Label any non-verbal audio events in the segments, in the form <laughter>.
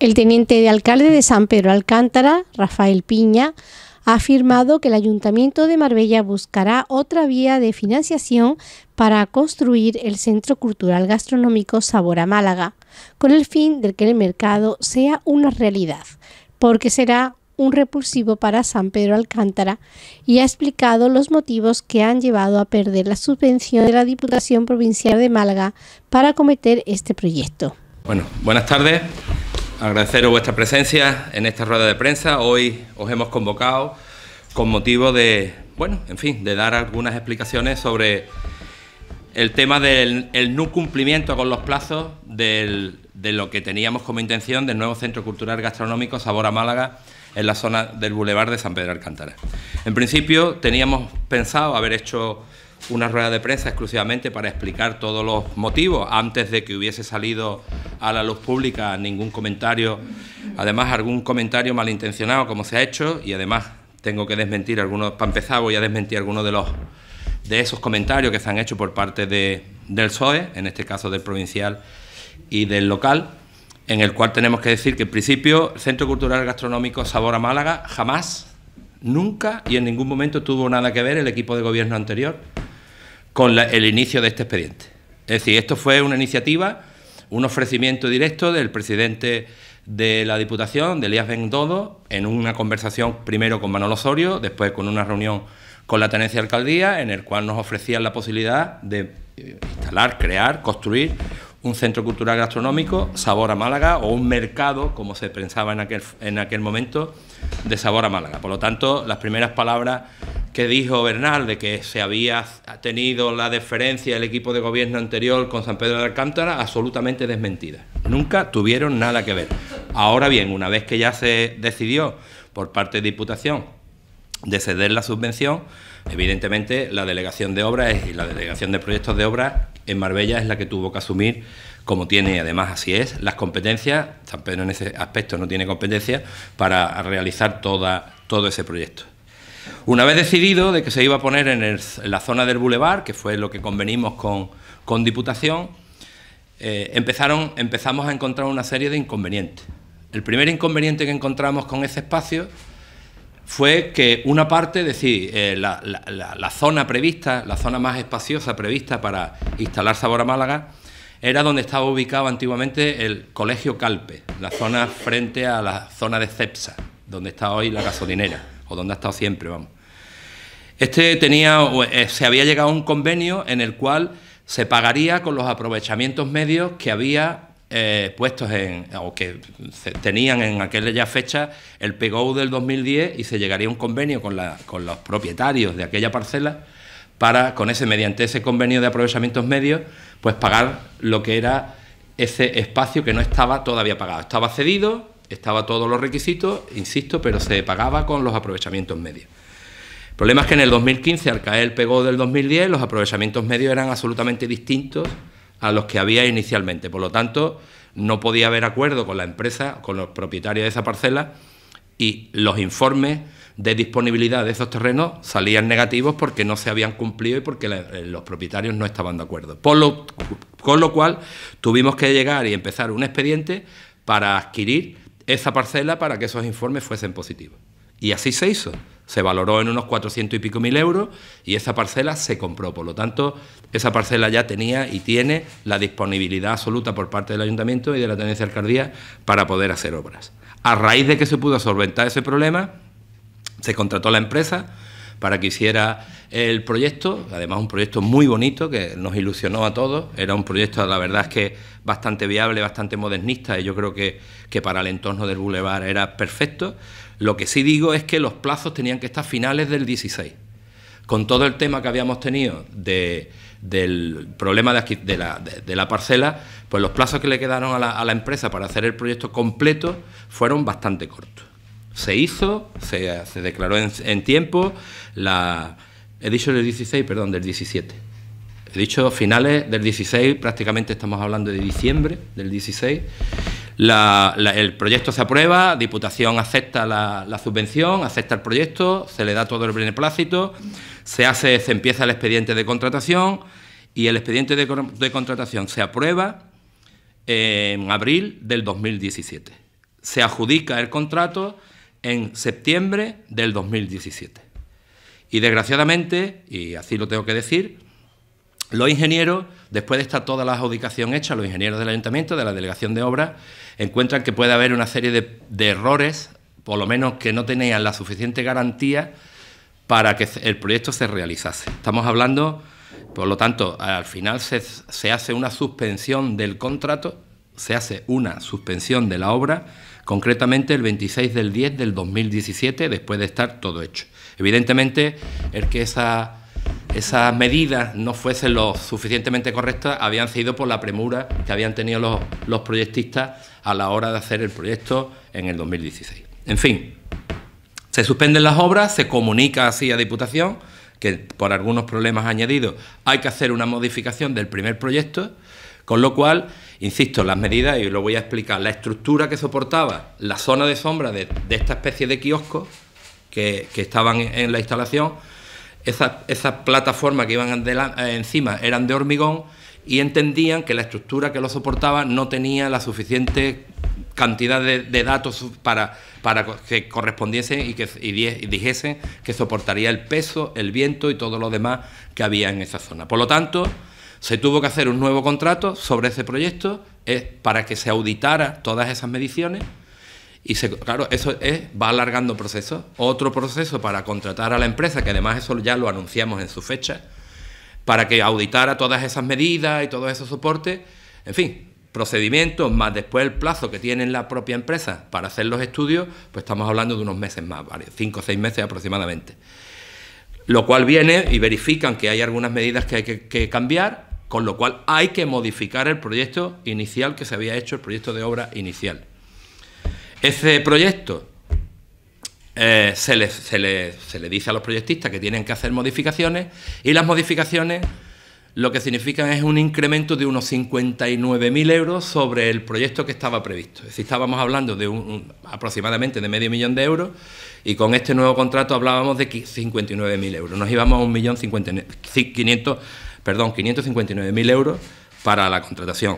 El teniente de alcalde de San Pedro Alcántara, Rafael Piña, ha afirmado que el Ayuntamiento de Marbella buscará otra vía de financiación para construir el Centro Cultural Gastronómico Sabor a Málaga, con el fin de que el mercado sea una realidad, porque será un repulsivo para San Pedro Alcántara y ha explicado los motivos que han llevado a perder la subvención de la Diputación Provincial de Málaga para acometer este proyecto. Bueno, buenas tardes agradeceros vuestra presencia en esta rueda de prensa. Hoy os hemos convocado con motivo de, bueno, en fin, de dar algunas explicaciones sobre el tema del no cumplimiento con los plazos de lo que teníamos como intención del nuevo Centro Cultural Gastronómico Sabor a Málaga en la zona del Boulevard de San Pedro Alcántara. En principio teníamos pensado haber hecho una rueda de prensa exclusivamente para explicar todos los motivos antes de que hubiese salido a la luz pública ningún comentario, además algún comentario malintencionado como se ha hecho y además tengo que desmentir algunos, para empezar voy a desmentir algunos de los de esos comentarios que se han hecho por parte de, del SOE en este caso del provincial y del local, en el cual tenemos que decir que en principio el Centro Cultural Gastronómico Sabor a Málaga jamás, nunca y en ningún momento tuvo nada que ver el equipo de gobierno anterior con el inicio de este expediente. Es decir, esto fue una iniciativa, un ofrecimiento directo del presidente de la Diputación, de Elías Bendodo, en una conversación primero con Manolo Osorio, después con una reunión con la tenencia de alcaldía, en el cual nos ofrecían la posibilidad de eh, instalar, crear, construir un centro cultural gastronómico, Sabor a Málaga, o un mercado, como se pensaba en aquel, en aquel momento, de Sabor a Málaga. Por lo tanto, las primeras palabras que dijo Bernal de que se había tenido la deferencia del equipo de gobierno anterior con San Pedro de Alcántara absolutamente desmentida. Nunca tuvieron nada que ver. Ahora bien, una vez que ya se decidió por parte de Diputación de ceder la subvención, evidentemente la delegación de obras y la delegación de proyectos de obras en Marbella es la que tuvo que asumir como tiene, además así es, las competencias, San Pedro en ese aspecto no tiene competencia para realizar toda, todo ese proyecto. Una vez decidido de que se iba a poner en, la zona del bulevar, que fue lo que convenimos con, Diputación, eh, empezamos a encontrar una serie de inconvenientes. El primer inconveniente que encontramos con ese espacio fue que una parte, es decir, eh, la, zona prevista, la zona más espaciosa prevista para instalar Sabor a Málaga, era donde estaba ubicado antiguamente el Colegio Calpe, la zona frente a la zona de Cepsa, donde está hoy la gasolinera o donde ha estado siempre, vamos. Este tenía, eh, se había llegado a un convenio en el cual se pagaría con los aprovechamientos medios que había eh, puestos en, o que tenían en aquella fecha el PGO del 2010 y se llegaría a un convenio con, con los propietarios de aquella parcela para, con ese, mediante ese convenio de aprovechamientos medios, pues pagar lo que era ese espacio que no estaba todavía pagado. Estaba cedido, estaba todos los requisitos, insisto, pero se pagaba con los aprovechamientos medios. El problema es que en el 2015, al caer el pegó del 2010, los aprovechamientos medios eran absolutamente distintos a los que había inicialmente. Por lo tanto, no podía haber acuerdo con la empresa, con los propietarios de esa parcela, y los informes de disponibilidad de esos terrenos salían negativos porque no se habían cumplido y porque eh, los propietarios no estaban de acuerdo. con lo cual tuvimos que llegar y empezar un expediente para adquirir esa parcela para que esos informes fuesen positivos. Y así se hizo. Se valoró en unos 400 y pico mil euros y esa parcela se compró. Por lo tanto, esa parcela ya tenía y tiene la disponibilidad absoluta por parte del ayuntamiento y de la tenencia alcaldía para poder hacer obras. A raíz de que se pudo solventar ese problema, se contrató la empresa para que hiciera el proyecto, además un proyecto muy bonito que nos ilusionó a todos, era un proyecto la verdad es que bastante viable, bastante modernista y yo creo que, que para el entorno del Boulevard era perfecto. Lo que sí digo es que los plazos tenían que estar finales del 16 con todo el tema que habíamos tenido del problema de, de, la, parcela, pues los plazos que le quedaron a la empresa para hacer el proyecto completo fueron bastante cortos se hizo, se, declaró en, tiempo, la, he dicho del 16, perdón, del 17. He dicho finales del 16, prácticamente estamos hablando de diciembre del 16. el proyecto se aprueba, Diputación acepta la, subvención, acepta el proyecto, se le da todo el beneplácito, se hace, se empieza el expediente de contratación y el expediente de, de contratación se aprueba en abril del 2017. Se adjudica el contrato en septiembre del 2017. Y desgraciadamente, y así lo tengo que decir, los ingenieros, después de estar toda la adjudicación hecha, los ingenieros del ayuntamiento, de la delegación de obras, encuentran que puede haber una serie de, de errores, por lo menos que no tenían la suficiente garantía para que el proyecto se realizase. Estamos hablando, por lo tanto, al final se, se hace una suspensión del contrato, se hace una suspensión de la obra concretamente el 26 del 10 del 2017, después de estar todo hecho. Evidentemente, el que esas medidas no fuesen lo suficientemente correctas habían sido por la premura que habían tenido los, los, proyectistas a la hora de hacer el proyecto en el 2016. En fin, se suspenden las obras, se comunica así a Diputación que por algunos problemas añadidos hay que hacer una modificación del primer proyecto con lo cual, insisto, las medidas, y lo voy a explicar, la estructura que soportaba la zona de sombra de, esta especie de kiosco que, estaban en, la instalación, esas, plataformas que iban encima eran de hormigón y entendían que la estructura que lo soportaba no tenía la suficiente cantidad de, datos para, que correspondiesen y que y dijesen que soportaría el peso, el viento y todo lo demás que había en esa zona. Por lo tanto, se tuvo que hacer un nuevo contrato sobre ese proyecto es para que se auditara todas esas mediciones y se, claro, eso es, va alargando procesos. Otro proceso para contratar a la empresa, que además eso ya lo anunciamos en su fecha, para que auditara todas esas medidas y todos esos soportes. En fin, procedimientos más después el plazo que tiene la propia empresa para hacer los estudios, pues estamos hablando de unos meses más, cinco o seis meses aproximadamente. Lo cual viene y verifican que hay algunas medidas que hay que cambiar con lo cual hay que modificar el proyecto inicial que se había hecho, el proyecto de obra inicial. Ese proyecto eh, se, le, se, le, dice a los proyectistas que tienen que hacer modificaciones y las modificaciones lo que significan es un incremento de unos 59.000 euros sobre el proyecto que estaba previsto. Es estábamos hablando de un, aproximadamente de medio millón de euros y con este nuevo contrato hablábamos de 59.000 euros. Nos íbamos a 1.500.000 euros perdón, 559.000 euros para la contratación.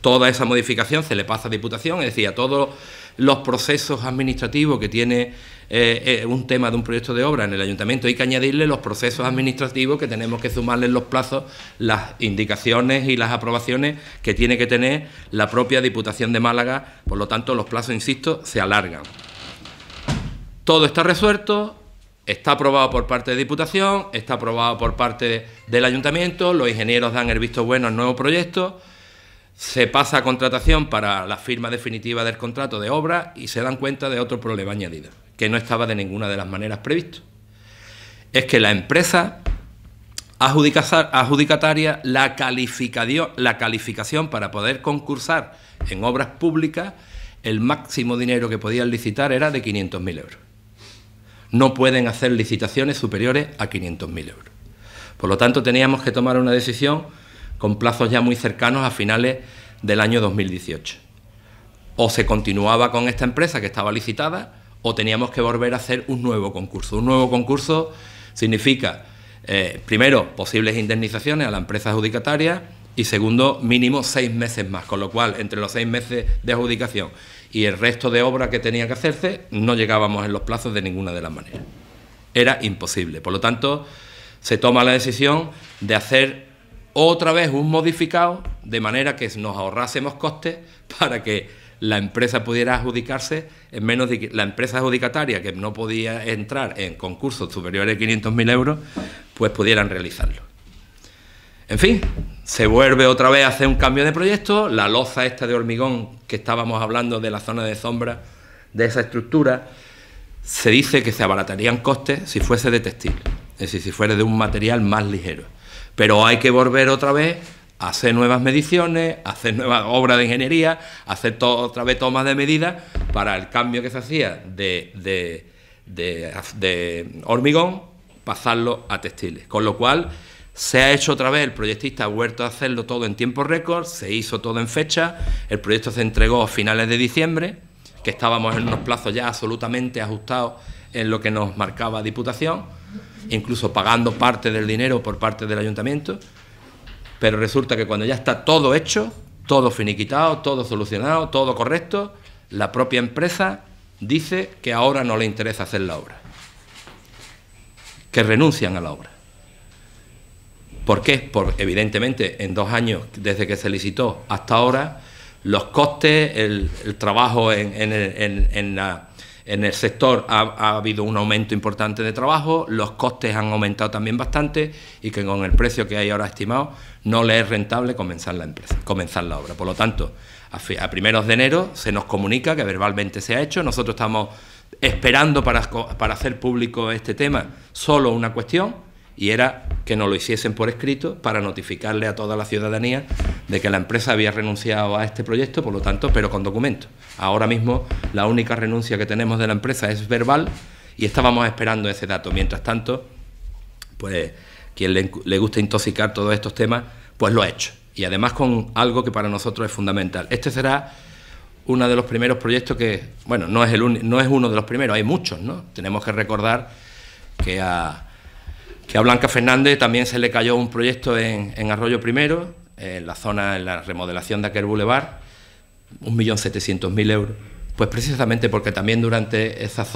Toda esa modificación se le pasa a Diputación, es decir, a todos los procesos administrativos que tiene eh, eh, un tema de un proyecto de obra en el ayuntamiento hay que añadirle los procesos administrativos que tenemos que sumarle en los plazos, las indicaciones y las aprobaciones que tiene que tener la propia Diputación de Málaga, por lo tanto los plazos, insisto, se alargan. Todo está resuelto, Está aprobado por parte de Diputación, está aprobado por parte del Ayuntamiento, los ingenieros dan el visto bueno al nuevo proyecto, se pasa a contratación para la firma definitiva del contrato de obra y se dan cuenta de otro problema añadido, que no estaba de ninguna de las maneras previsto. Es que la empresa adjudicataria la, la calificación para poder concursar en obras públicas, el máximo dinero que podían licitar era de 500.000 euros no pueden hacer licitaciones superiores a 500.000 euros. Por lo tanto, teníamos que tomar una decisión con plazos ya muy cercanos a finales del año 2018. O se continuaba con esta empresa que estaba licitada o teníamos que volver a hacer un nuevo concurso. Un nuevo concurso significa, eh, primero, posibles indemnizaciones a la empresa adjudicataria y segundo, mínimo seis meses más, con lo cual entre los seis meses de adjudicación y el resto de obra que tenía que hacerse no llegábamos en los plazos de ninguna de las maneras. Era imposible. Por lo tanto, se toma la decisión de hacer otra vez un modificado de manera que nos ahorrásemos costes para que la empresa pudiera adjudicarse en menos de la empresa adjudicataria que no podía entrar en concursos superiores a 500.000 euros, pues pudieran realizarlo. En fin, se vuelve otra vez a hacer un cambio de proyecto, la loza esta de hormigón que estábamos hablando de la zona de sombra de esa estructura, se dice que se abaratarían costes si fuese de textil, es decir, si fuera de un material más ligero. Pero hay que volver otra vez a hacer nuevas mediciones, hacer nuevas obras de ingeniería, hacer otra vez tomas de medidas para el cambio que se hacía de, de, de, de hormigón, pasarlo a textiles. Con lo cual, se ha hecho otra vez, el proyectista ha vuelto a hacerlo todo en tiempo récord, se hizo todo en fecha, el proyecto se entregó a finales de diciembre, que estábamos en unos plazos ya absolutamente ajustados en lo que nos marcaba Diputación, incluso pagando parte del dinero por parte del Ayuntamiento, pero resulta que cuando ya está todo hecho, todo finiquitado, todo solucionado, todo correcto, la propia empresa dice que ahora no le interesa hacer la obra, que renuncian a la obra. ¿Por qué? Porque evidentemente, en dos años desde que se licitó hasta ahora, los costes, el, trabajo en, el sector ha, habido un aumento importante de trabajo, los costes han aumentado también bastante y que con el precio que hay ahora estimado no le es rentable comenzar la empresa, comenzar la obra. Por lo tanto, a, primeros de enero se nos comunica que verbalmente se ha hecho, nosotros estamos esperando para, para hacer público este tema solo una cuestión, y era que nos lo hiciesen por escrito para notificarle a toda la ciudadanía de que la empresa había renunciado a este proyecto, por lo tanto, pero con documentos. Ahora mismo la única renuncia que tenemos de la empresa es verbal y estábamos esperando ese dato. Mientras tanto, pues quien le, gusta intoxicar todos estos temas, pues lo ha hecho. Y además con algo que para nosotros es fundamental. Este será uno de los primeros proyectos que, bueno, no es, el no es uno de los primeros, hay muchos, ¿no? Tenemos que recordar que a que a Blanca Fernández también se le cayó un proyecto en, Arroyo Primero, en la zona, en la remodelación de aquel bulevar, 1.700.000 euros. Pues precisamente porque también durante esa,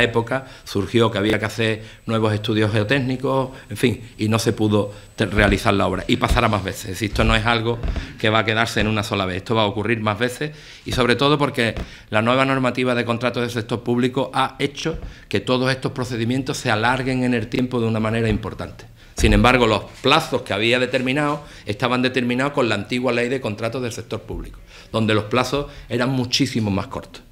época surgió que había que hacer nuevos estudios geotécnicos, en fin, y no se pudo realizar la obra. Y pasará más veces. esto no es algo que va a quedarse en una sola vez, esto va a ocurrir más veces y sobre todo porque la nueva normativa de contratos del sector público ha hecho que todos estos procedimientos se alarguen en el tiempo de una manera importante. Sin embargo, los plazos que había determinado estaban determinados con la antigua ley de contratos del sector público, donde los plazos eran muchísimo más cortos.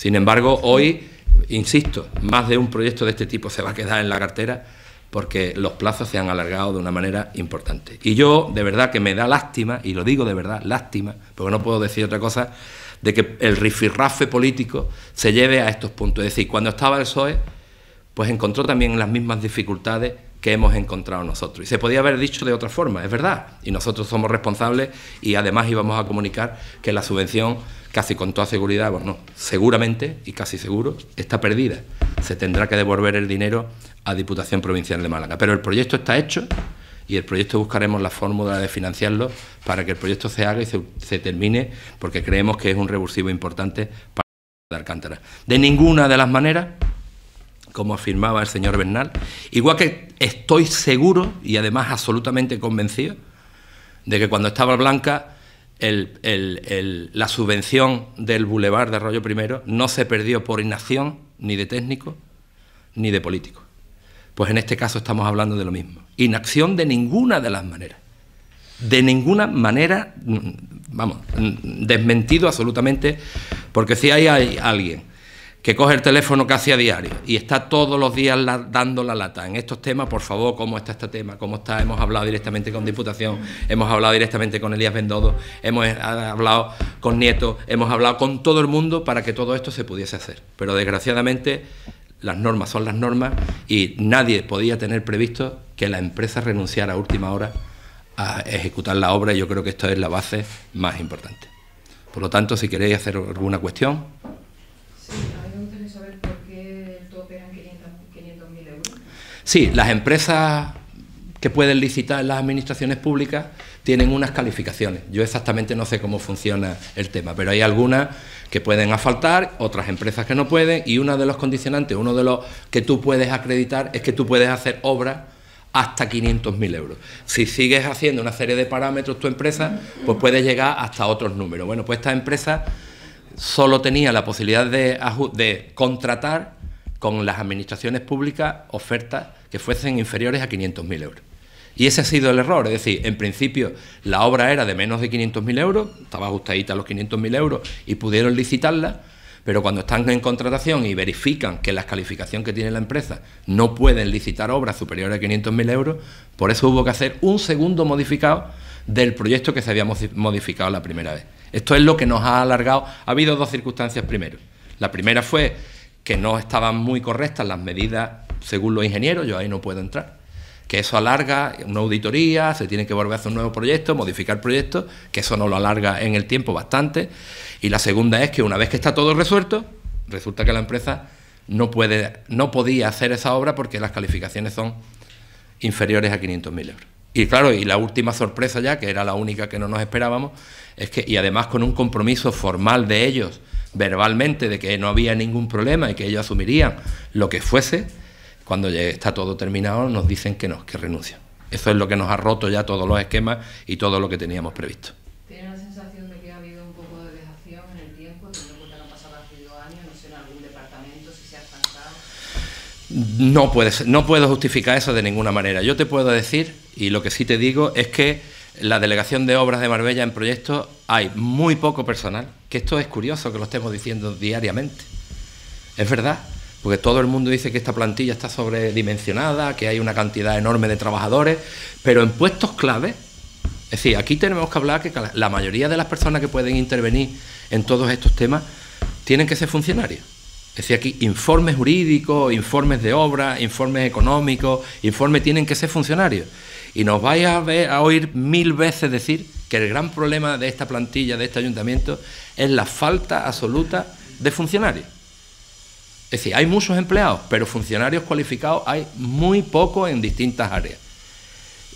Sin embargo, hoy, insisto, más de un proyecto de este tipo se va a quedar en la cartera porque los plazos se han alargado de una manera importante. Y yo, de verdad, que me da lástima, y lo digo de verdad, lástima, porque no puedo decir otra cosa, de que el rifirrafe político se lleve a estos puntos. Es decir, cuando estaba el PSOE, pues encontró también las mismas dificultades que hemos encontrado nosotros. Y se podía haber dicho de otra forma, es verdad. Y nosotros somos responsables y además íbamos a comunicar que la subvención, casi con toda seguridad, bueno, seguramente y casi seguro, está perdida. Se tendrá que devolver el dinero a Diputación Provincial de Málaga. Pero el proyecto está hecho y el proyecto buscaremos la fórmula de financiarlo para que el proyecto se haga y se, termine, porque creemos que es un revulsivo importante para de Alcántara. De ninguna de las maneras como afirmaba el señor Bernal, igual que estoy seguro y además absolutamente convencido de que cuando estaba Blanca el, la subvención del bulevar de Arroyo I no se perdió por inacción ni de técnico ni de político. Pues en este caso estamos hablando de lo mismo. Inacción de ninguna de las maneras. De ninguna manera, mm, vamos, mm, desmentido absolutamente, porque si hay alguien que coge el teléfono casi a diario y está todos los días dando la lata en estos temas, por favor, ¿cómo está este tema? ¿Cómo está? Hemos hablado directamente con Diputación, hemos hablado directamente con Elías Bendodo, hemos eh, hablado con Nieto, hemos hablado con todo el mundo para que todo esto se pudiese hacer. Pero desgraciadamente las normas son las normas y nadie podía tener previsto que la empresa renunciara a última hora a ejecutar la obra y yo creo que esto es la base más importante. Por lo tanto, si queréis hacer alguna cuestión. Sí. Sí, las empresas que pueden licitar las administraciones públicas tienen unas calificaciones. Yo exactamente no sé cómo funciona el tema, pero hay algunas que pueden asfaltar, otras empresas que no pueden, y uno de los condicionantes, uno de los que tú puedes acreditar es que tú puedes hacer obras hasta 500.000 euros. Si sigues haciendo una serie de parámetros tu empresa, pues puedes llegar hasta otros números. Bueno, pues esta empresa solo tenía la posibilidad de, de contratar con las administraciones públicas ofertas que fuesen inferiores a 500.000 euros. Y ese ha sido el error, es decir, en principio la obra era de menos de 500.000 euros, estaba ajustadita a los 500.000 euros y pudieron licitarla, pero cuando están en contratación y verifican que la calificación que tiene la empresa no pueden licitar obras superiores a 500.000 euros, por eso hubo que hacer un segundo modificado del proyecto que se había modificado la primera vez. Esto es lo que nos ha alargado. Ha habido dos circunstancias primero. La primera fue que no estaban muy correctas las medidas según los ingenieros, yo ahí no puedo entrar. Que eso alarga una auditoría, se tiene que volver a hacer un nuevo proyecto, modificar proyectos, que eso no lo alarga en el tiempo bastante. Y la segunda es que una vez que está todo resuelto, resulta que la empresa no, puede, no podía hacer esa obra porque las calificaciones son inferiores a 500.000 euros. Y claro, y la última sorpresa ya, que era la única que no nos esperábamos, es que, y además con un compromiso formal de ellos, verbalmente, de que no había ningún problema y que ellos asumirían lo que fuese, cuando ya está todo terminado nos dicen que no, que renuncia... Eso es lo que nos ha roto ya todos los esquemas y todo lo que teníamos previsto. ¿Tiene la sensación de que ha habido un poco de dejación en el tiempo, teniendo cuenta han pasado hace dos años, no sé, en algún departamento, si se ha estancado? No, puedes, no puedo justificar eso de ninguna manera. Yo te puedo decir, y lo que sí te digo, es que la Delegación de Obras de Marbella en proyectos hay muy poco personal, que esto es curioso que lo estemos diciendo diariamente. Es verdad porque todo el mundo dice que esta plantilla está sobredimensionada, que hay una cantidad enorme de trabajadores, pero en puestos clave, es decir, aquí tenemos que hablar que la mayoría de las personas que pueden intervenir en todos estos temas tienen que ser funcionarios. Es decir, aquí informes jurídicos, informes de obra, informes económicos, informes tienen que ser funcionarios. Y nos vais a, ver, a oír mil veces decir que el gran problema de esta plantilla, de este ayuntamiento, es la falta absoluta de funcionarios. Es decir, hay muchos empleados, pero funcionarios cualificados hay muy poco en distintas áreas.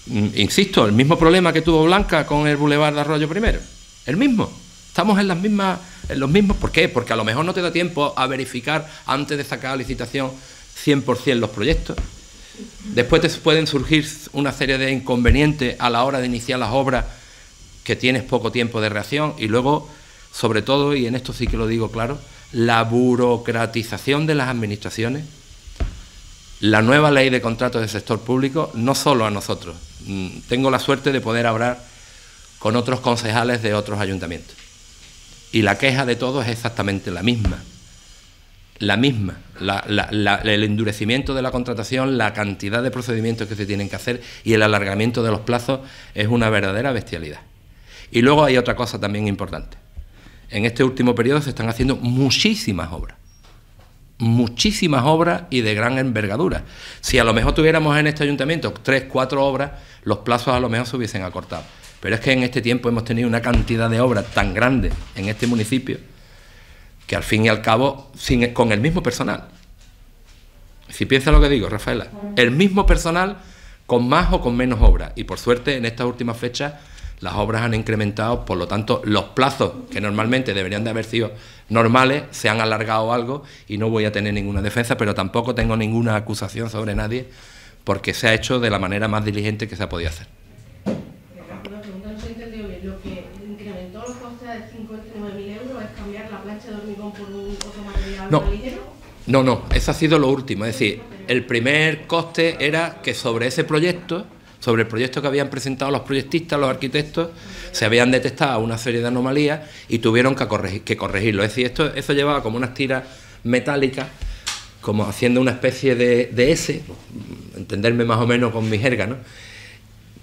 Mm, insisto, el mismo problema que tuvo Blanca con el Boulevard de Arroyo primero. El mismo. Estamos en las mismas, en los mismos. ¿Por qué? Porque a lo mejor no te da tiempo a verificar antes de sacar la licitación 100% los proyectos. Después te pueden surgir una serie de inconvenientes a la hora de iniciar las obras que tienes poco tiempo de reacción y luego, sobre todo, y en esto sí que lo digo claro, la burocratización de las administraciones, la nueva ley de contratos del sector público, no solo a nosotros. Mm, tengo la suerte de poder hablar con otros concejales de otros ayuntamientos. Y la queja de todos es exactamente la misma. La misma. el endurecimiento de la contratación, la cantidad de procedimientos que se tienen que hacer y el alargamiento de los plazos es una verdadera bestialidad. Y luego hay otra cosa también importante en este último periodo se están haciendo muchísimas obras, muchísimas obras y de gran envergadura. Si a lo mejor tuviéramos en este ayuntamiento tres, cuatro obras, los plazos a lo mejor se hubiesen acortado. Pero es que en este tiempo hemos tenido una cantidad de obras tan grande en este municipio que al fin y al cabo con el mismo personal. Si piensa lo que digo, Rafaela, el mismo personal con más o con menos obras. Y por suerte en estas últimas fechas las obras han incrementado, por lo tanto los plazos que normalmente deberían de haber sido normales se han alargado algo y no voy a tener ninguna defensa, pero tampoco tengo ninguna acusación sobre nadie porque se ha hecho de la manera más diligente que se ha podido hacer. no No, no, eso ha sido lo último. Es decir, el primer coste era que sobre ese proyecto sobre el proyecto que habían presentado los proyectistas, los arquitectos, se habían detectado una serie de anomalías y tuvieron que, corregirlo. Es decir, esto, eso llevaba como unas tiras metálicas, como haciendo una especie de, de S, entenderme más o menos con mi jerga, ¿no?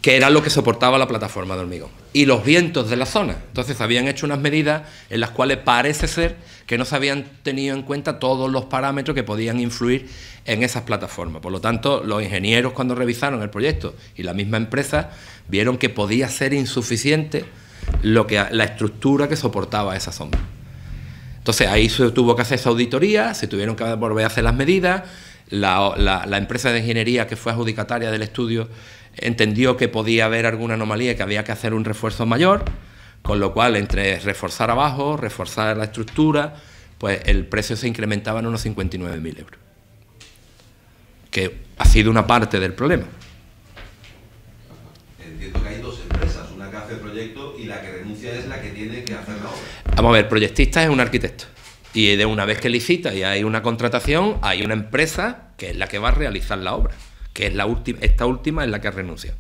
que era lo que soportaba la plataforma de hormigón, y los vientos de la zona. Entonces habían hecho unas medidas en las cuales parece ser que no se habían tenido en cuenta todos los parámetros que podían influir en esas plataformas. Por lo tanto, los ingenieros cuando revisaron el proyecto y la misma empresa vieron que podía ser insuficiente lo que, la estructura que soportaba esa sombra. Entonces ahí se tuvo que hacer esa auditoría, se tuvieron que volver a hacer las medidas, la, la empresa de ingeniería que fue adjudicataria del estudio entendió que podía haber alguna anomalía, que había que hacer un refuerzo mayor, con lo cual entre reforzar abajo, reforzar la estructura, pues el precio se incrementaba en unos 59.000 euros, que ha sido una parte del problema. Entiendo que hay dos empresas, una que hace el proyecto y la que renuncia es la que tiene que hacer la obra. Vamos a ver, proyectista es un arquitecto. Y de una vez que licita y hay una contratación, hay una empresa que es la que va a realizar la obra que es la última, esta última es la que renuncia.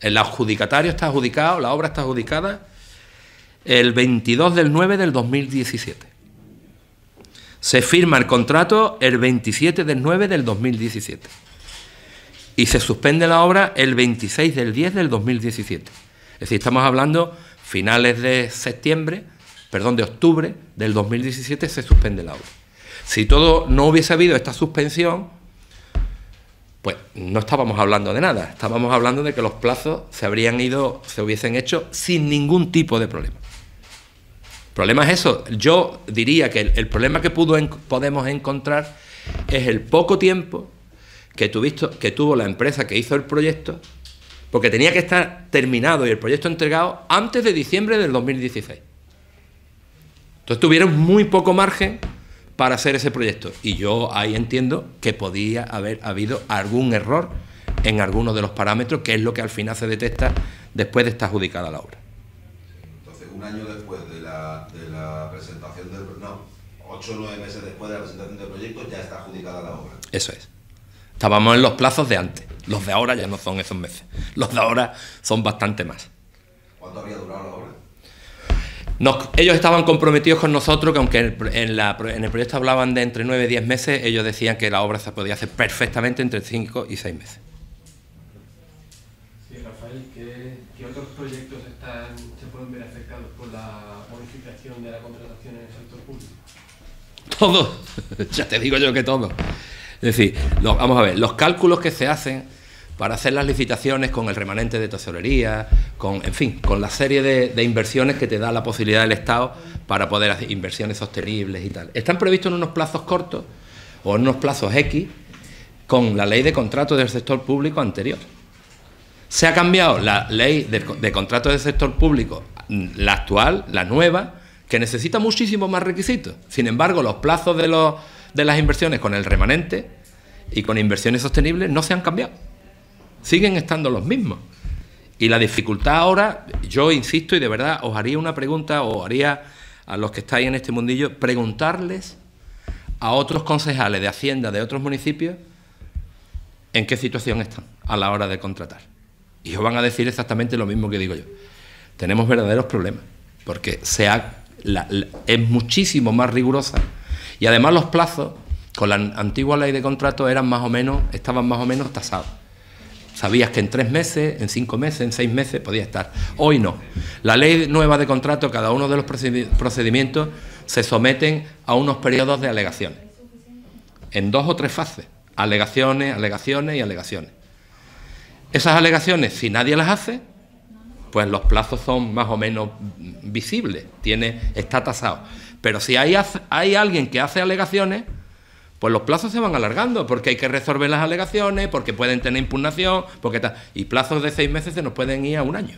El adjudicatario está adjudicado, la obra está adjudicada el 22 del 9 del 2017. Se firma el contrato el 27 del 9 del 2017. Y se suspende la obra el 26 del 10 del 2017. Es decir, estamos hablando finales de septiembre, perdón, de octubre del 2017 se suspende la obra. Si todo no hubiese habido esta suspensión, pues no estábamos hablando de nada, estábamos hablando de que los plazos se habrían ido, se hubiesen hecho sin ningún tipo de problema. El problema es eso, yo diría que el, problema que pudo podemos encontrar es el poco tiempo que, que tuvo la empresa que hizo el proyecto, porque tenía que estar terminado y el proyecto entregado antes de diciembre del 2016. Entonces tuvieron muy poco margen para hacer ese proyecto. Y yo ahí entiendo que podía haber habido algún error en alguno de los parámetros, que es lo que al final se detecta después de estar adjudicada la obra. Entonces, un año después de la, presentación del... No, ocho o nueve meses después de la presentación del proyecto ya está adjudicada la obra. Eso es. Estábamos en los plazos de antes. Los de ahora ya no son esos meses. Los de ahora son bastante más. ¿Cuánto había durado la obra? ellos estaban comprometidos con nosotros, que aunque en, el proyecto hablaban de entre 9 y 10 meses, ellos decían que la obra se podía hacer perfectamente entre 5 y 6 meses. Sí, Rafael, ¿qué, qué otros proyectos están, se pueden ver afectados por la modificación de la contratación en el sector público? Todos, <laughs> ya te digo yo que todos. Es decir, vamos a ver, los cálculos que se hacen para hacer las licitaciones con el remanente de tesorería, con, en fin, con la serie de, inversiones que te da la posibilidad del Estado para poder hacer inversiones sostenibles y tal. Están previstos en unos plazos cortos o en unos plazos X con la ley de contratos del sector público anterior. Se ha cambiado la ley de, contratos del sector público, mm, la actual, la nueva, que necesita muchísimo más requisitos. Sin embargo, los plazos de, los, de las inversiones con el remanente y con inversiones sostenibles no se han cambiado siguen estando los mismos. Y la dificultad ahora, yo insisto y de verdad os haría una pregunta o haría a los que estáis en este mundillo, preguntarles a otros concejales de Hacienda de otros municipios en qué situación están a la hora de contratar. Y os van a decir exactamente lo mismo que digo yo. Tenemos verdaderos problemas, porque es muchísimo más rigurosa. Y además los plazos, con la antigua ley de contrato, eran más o menos, estaban más o menos tasados. Sabías que en tres meses, en cinco meses, en seis meses podía estar. Hoy no. La ley nueva de contrato, cada uno de los procedimientos se someten a unos periodos de alegaciones. En dos o tres fases. Alegaciones, alegaciones y alegaciones. Esas alegaciones, si nadie las hace, pues los plazos son más o menos visibles, tiene, está tasado. Pero si hay, hay alguien que hace alegaciones, pues los plazos se van alargando, porque hay que resolver las alegaciones, porque pueden tener impugnación, porque tal. Y plazos de seis meses se nos pueden ir a un año.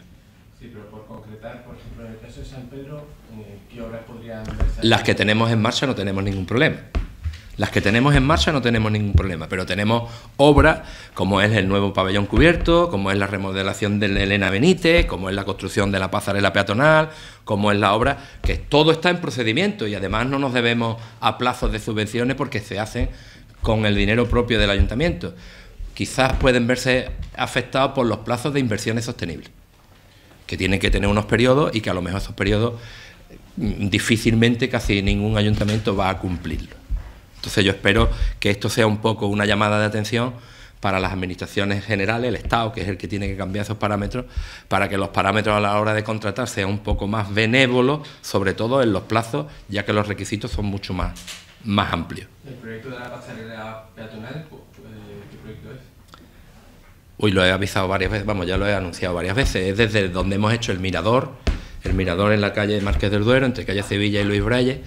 Sí, pero por concretar, por ejemplo, en el caso de San Pedro, eh, ¿qué obras podrían...? Las que tenemos en marcha no tenemos ningún problema. Las que tenemos en marcha no tenemos ningún problema, pero tenemos obras como es el nuevo pabellón cubierto, como es la remodelación de Elena Benítez, como es la construcción de la pasarela peatonal, como es la obra, que todo está en procedimiento y además no nos debemos a plazos de subvenciones porque se hacen con el dinero propio del ayuntamiento. Quizás pueden verse afectados por los plazos de inversiones sostenibles, que tienen que tener unos periodos y que a lo mejor esos periodos mm, difícilmente casi ningún ayuntamiento va a cumplirlo. Entonces yo espero que esto sea un poco una llamada de atención para las administraciones generales, el Estado, que es el que tiene que cambiar esos parámetros, para que los parámetros a la hora de contratar sean un poco más benévolos, sobre todo en los plazos, ya que los requisitos son mucho más, más amplios. ¿El proyecto de la pasarela peatonal, eh, proyecto Uy, lo he avisado varias veces, vamos, ya lo he anunciado varias veces, es desde donde hemos hecho el mirador, el mirador en la calle Márquez del Duero, entre calle Sevilla y Luis Braille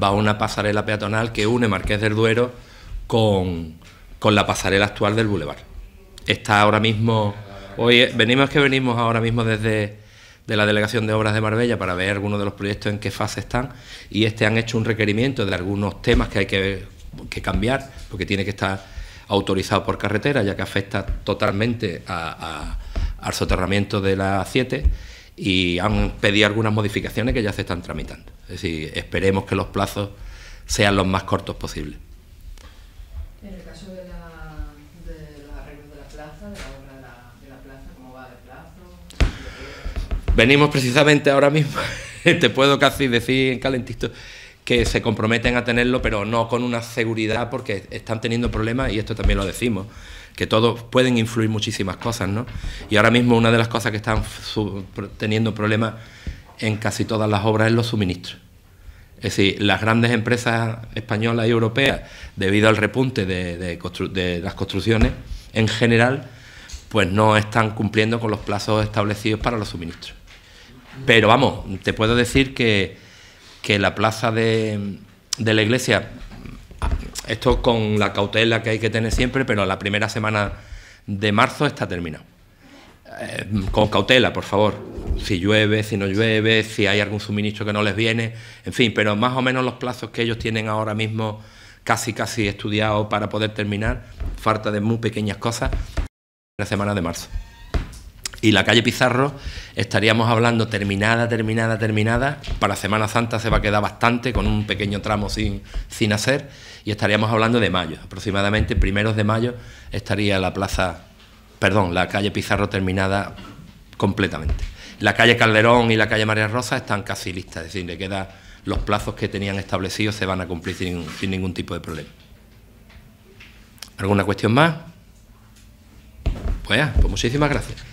va una pasarela peatonal que une Marqués del Duero con, con la pasarela actual del Boulevard. Está ahora mismo, hoy venimos que venimos ahora mismo desde de la Delegación de Obras de Marbella para ver algunos de los proyectos en qué fase están y este han hecho un requerimiento de algunos temas que hay que, cambiar porque tiene que estar autorizado por carretera ya que afecta totalmente al soterramiento de la 7 y han pedido algunas modificaciones que ya se están tramitando. Es decir, esperemos que los plazos sean los más cortos posibles. En el caso de la, de de la plaza, de la obra de la, plaza, ¿cómo va el plazo? Venimos precisamente ahora mismo, <laughs> te puedo casi decir en calentito, que se comprometen a tenerlo, pero no con una seguridad porque están teniendo problemas y esto también lo decimos que todos pueden influir muchísimas cosas, ¿no? Y ahora mismo una de las cosas que están teniendo problemas en casi todas las obras es los suministros. Es decir, las grandes empresas españolas y europeas, debido al repunte de, las construcciones en general, pues no están cumpliendo con los plazos establecidos para los suministros. Pero vamos, te puedo decir que, que la plaza de la iglesia esto con la cautela que hay que tener siempre, pero la primera semana de marzo está terminado. Eh, con cautela, por favor. Si llueve, si no llueve, si hay algún suministro que no les viene, en fin, pero más o menos los plazos que ellos tienen ahora mismo casi casi estudiados para poder terminar, falta de muy pequeñas cosas, la semana de marzo. Y la calle Pizarro estaríamos hablando terminada, terminada, terminada. Para Semana Santa se va a quedar bastante, con un pequeño tramo sin, sin hacer. Y estaríamos hablando de mayo, aproximadamente primeros de mayo estaría la plaza, perdón, la calle Pizarro terminada completamente. La calle Calderón y la calle María Rosa están casi listas, es decir, le queda los plazos que tenían establecidos se van a cumplir sin, ningún tipo de problema. ¿Alguna cuestión más? Pues, pues muchísimas gracias.